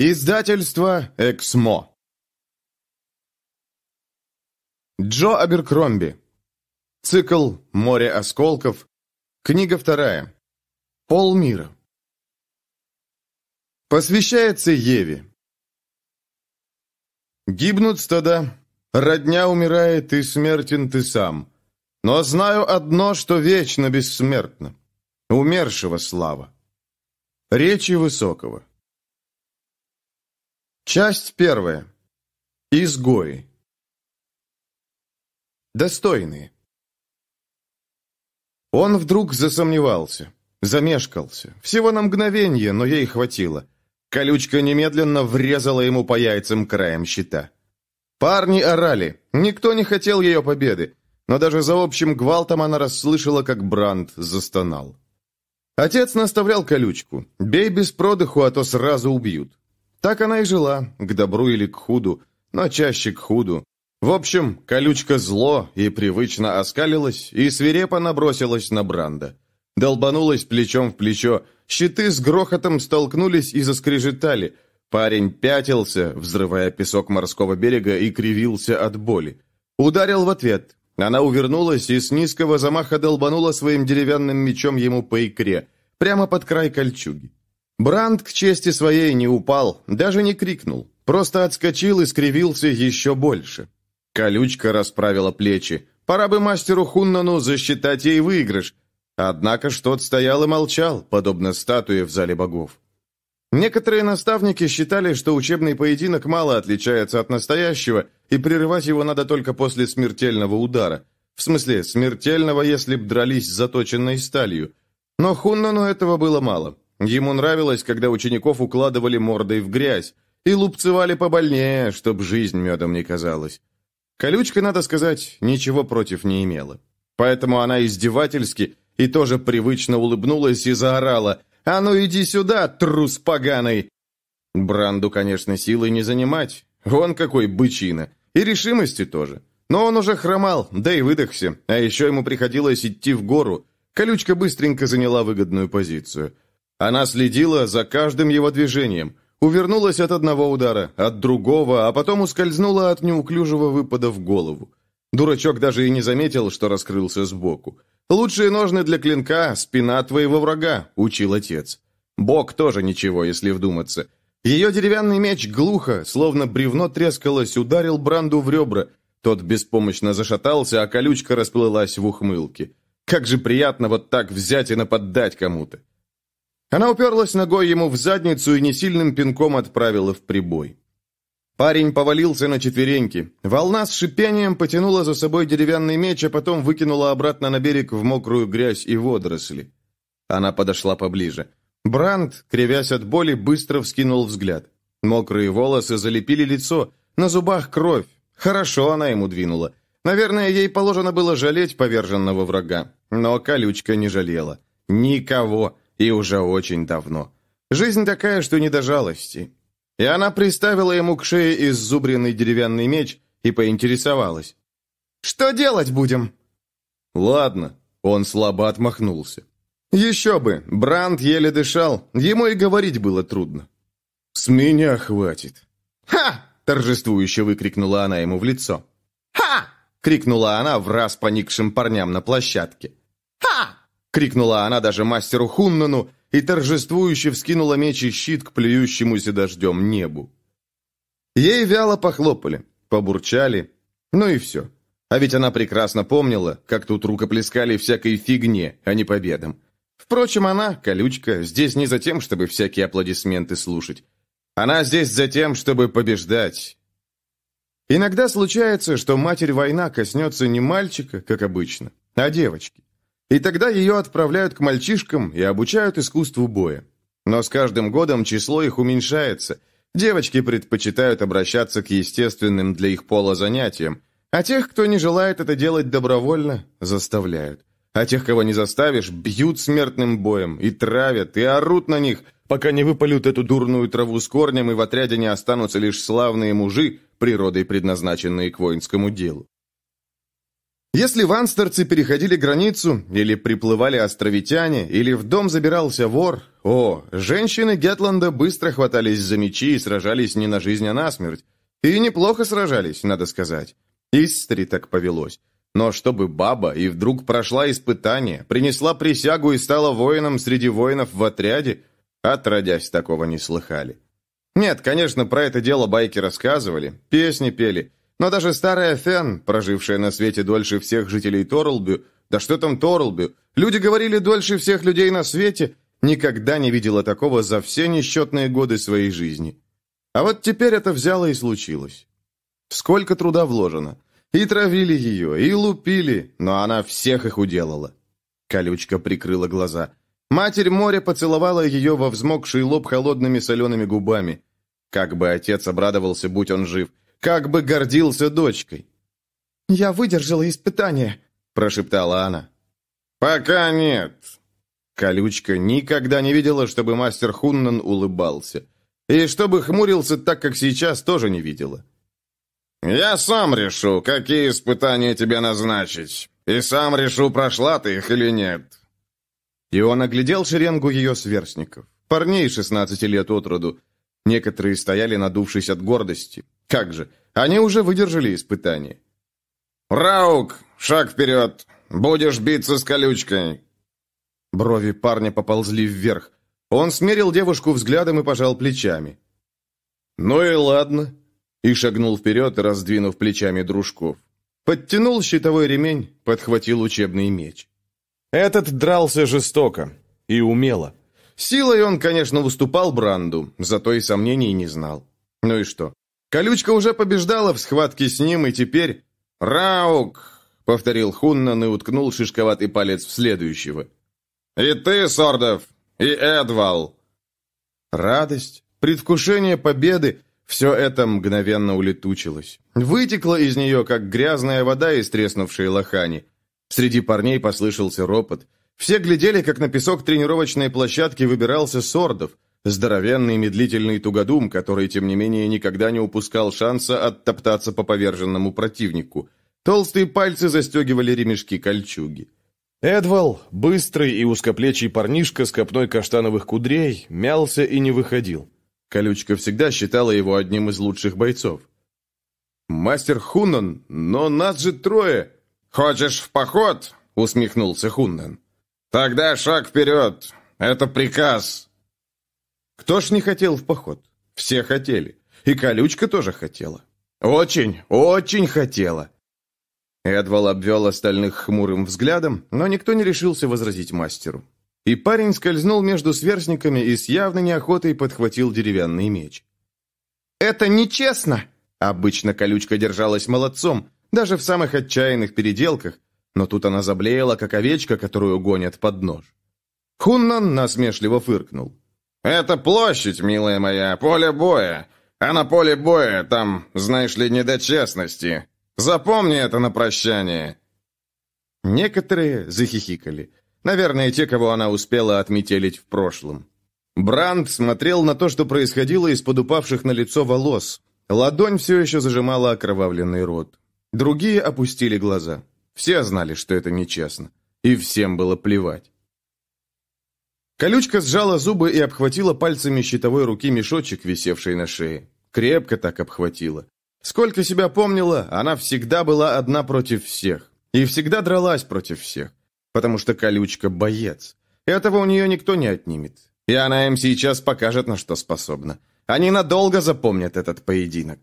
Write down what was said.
Издательство «Эксмо». Джо Аберкромби. Цикл «Море осколков». Книга вторая. Пол Мира. Посвящается Еве. Гибнут стада, родня умирает, и смертен ты сам. Но знаю одно, что вечно бессмертно. Умершего слава. Речи высокого. Часть первая. Изгои. Достойные. Он вдруг засомневался, замешкался. Всего на мгновение, но ей хватило. Колючка немедленно врезала ему по яйцам краем щита. Парни орали. Никто не хотел ее победы. Но даже за общим гвалтом она расслышала, как Бранд застонал. Отец наставлял колючку. «Бей без продыху, а то сразу убьют». Так она и жила, к добру или к худу, но чаще к худу. В общем, колючка зло и привычно оскалилась, и свирепо набросилась на Бранда. Долбанулась плечом в плечо, щиты с грохотом столкнулись и заскрежетали. Парень пятился, взрывая песок морского берега, и кривился от боли. Ударил в ответ. Она увернулась и с низкого замаха долбанула своим деревянным мечом ему по икре, прямо под край кольчуги. Бранд к чести своей не упал, даже не крикнул, просто отскочил и скривился еще больше. Колючка расправила плечи. Пора бы мастеру Хуннану засчитать ей выигрыш. Однако что-то стоял и молчал, подобно статуе в зале богов. Некоторые наставники считали, что учебный поединок мало отличается от настоящего, и прерывать его надо только после смертельного удара. В смысле, смертельного, если б дрались с заточенной сталью. Но Хуннану этого было мало. Ему нравилось, когда учеников укладывали мордой в грязь и лупцевали побольнее, чтоб жизнь медом не казалась. Колючка, надо сказать, ничего против не имела. Поэтому она издевательски и тоже привычно улыбнулась и заорала «А ну иди сюда, трус поганый!» Бранду, конечно, силой не занимать. Вон какой бычина. И решимости тоже. Но он уже хромал, да и выдохся. А еще ему приходилось идти в гору. Колючка быстренько заняла выгодную позицию – она следила за каждым его движением, увернулась от одного удара, от другого, а потом ускользнула от неуклюжего выпада в голову. Дурачок даже и не заметил, что раскрылся сбоку. «Лучшие ножны для клинка – спина твоего врага», – учил отец. Бог тоже ничего, если вдуматься. Ее деревянный меч глухо, словно бревно трескалось, ударил Бранду в ребра. Тот беспомощно зашатался, а колючка расплылась в ухмылке. Как же приятно вот так взять и нападать кому-то. Она уперлась ногой ему в задницу и несильным пинком отправила в прибой. Парень повалился на четвереньки. Волна с шипением потянула за собой деревянный меч, а потом выкинула обратно на берег в мокрую грязь и водоросли. Она подошла поближе. Бранд, кривясь от боли, быстро вскинул взгляд. Мокрые волосы залепили лицо, на зубах кровь. Хорошо она ему двинула. Наверное, ей положено было жалеть поверженного врага. Но колючка не жалела. Никого. И уже очень давно. Жизнь такая, что не до жалости. И она приставила ему к шее иззубренный деревянный меч и поинтересовалась. «Что делать будем?» «Ладно», — он слабо отмахнулся. «Еще бы, Бранд еле дышал, ему и говорить было трудно». «С меня хватит». «Ха!» — торжествующе выкрикнула она ему в лицо. «Ха!» — крикнула она в раз поникшим парням на площадке. «Ха!» — крикнула она даже мастеру Хуннану и торжествующе вскинула меч и щит к плюющемуся дождем небу. Ей вяло похлопали, побурчали, ну и все. А ведь она прекрасно помнила, как тут рукоплескали всякой фигне, а не победам. Впрочем, она, колючка, здесь не за тем, чтобы всякие аплодисменты слушать. Она здесь за тем, чтобы побеждать. Иногда случается, что матерь война коснется не мальчика, как обычно, а девочки. И тогда ее отправляют к мальчишкам и обучают искусству боя. Но с каждым годом число их уменьшается. Девочки предпочитают обращаться к естественным для их пола занятиям, а тех, кто не желает это делать добровольно, заставляют. А тех, кого не заставишь, бьют смертным боем, и травят, и орут на них, пока не выпалют эту дурную траву с корнем, и в отряде не останутся лишь славные мужи, природой предназначенные к воинскому делу. Если ванстерцы переходили границу, или приплывали островитяне, или в дом забирался вор, о, женщины Гетланда быстро хватались за мечи и сражались не на жизнь, а на смерть. И неплохо сражались, надо сказать. Истри так повелось. Но чтобы баба и вдруг прошла испытание, принесла присягу и стала воином среди воинов в отряде, отродясь такого не слыхали. Нет, конечно, про это дело байки рассказывали, песни пели – но даже старая Фен, прожившая на свете дольше всех жителей Торлбю, да что там Торлбю, люди говорили дольше всех людей на свете, никогда не видела такого за все несчетные годы своей жизни. А вот теперь это взяло и случилось. Сколько труда вложено. И травили ее, и лупили, но она всех их уделала. Колючка прикрыла глаза. Матерь моря поцеловала ее во взмокший лоб холодными солеными губами. Как бы отец обрадовался, будь он жив – как бы гордился дочкой. «Я выдержала испытание», – прошептала она. «Пока нет». Колючка никогда не видела, чтобы мастер Хуннан улыбался. И чтобы хмурился так, как сейчас, тоже не видела. «Я сам решу, какие испытания тебе назначить, и сам решу, прошла ты их или нет». И он оглядел шеренгу ее сверстников, парней 16 лет от роду. Некоторые стояли, надувшись от гордости, как же, они уже выдержали испытание. «Раук, шаг вперед! Будешь биться с колючкой!» Брови парня поползли вверх. Он смерил девушку взглядом и пожал плечами. «Ну и ладно», и шагнул вперед, раздвинув плечами дружков. Подтянул щитовой ремень, подхватил учебный меч. Этот дрался жестоко и умело. Силой он, конечно, выступал Бранду, зато и сомнений не знал. Ну и что? Колючка уже побеждала в схватке с ним, и теперь... «Раук!» — повторил Хуннан и уткнул шишковатый палец в следующего. «И ты, Сордов! И Эдвал!» Радость, предвкушение победы — все это мгновенно улетучилось. Вытекло из нее, как грязная вода из треснувшей лохани. Среди парней послышался ропот. Все глядели, как на песок тренировочной площадки выбирался Сордов — Здоровенный медлительный тугодум, который, тем не менее, никогда не упускал шанса оттоптаться по поверженному противнику. Толстые пальцы застегивали ремешки кольчуги. Эдвал, быстрый и узкоплечий парнишка с копной каштановых кудрей, мялся и не выходил. Колючка всегда считала его одним из лучших бойцов. «Мастер Хуннан, но нас же трое!» «Хочешь в поход?» — усмехнулся Хуннан. «Тогда шаг вперед! Это приказ!» Кто ж не хотел в поход? Все хотели. И колючка тоже хотела. Очень, очень хотела. Эдвал обвел остальных хмурым взглядом, но никто не решился возразить мастеру. И парень скользнул между сверстниками и с явной неохотой подхватил деревянный меч. «Это нечестно!» Обычно колючка держалась молодцом, даже в самых отчаянных переделках, но тут она заблеяла, как овечка, которую гонят под нож. Хуннан насмешливо фыркнул. «Это площадь, милая моя, поле боя. А на поле боя там, знаешь ли, не до честности. Запомни это на прощание». Некоторые захихикали. Наверное, те, кого она успела отметелить в прошлом. Бранд смотрел на то, что происходило из-под упавших на лицо волос. Ладонь все еще зажимала окровавленный рот. Другие опустили глаза. Все знали, что это нечестно. И всем было плевать. Колючка сжала зубы и обхватила пальцами щитовой руки мешочек, висевший на шее. Крепко так обхватила. Сколько себя помнила, она всегда была одна против всех. И всегда дралась против всех. Потому что колючка – боец. Этого у нее никто не отнимет. И она им сейчас покажет, на что способна. Они надолго запомнят этот поединок.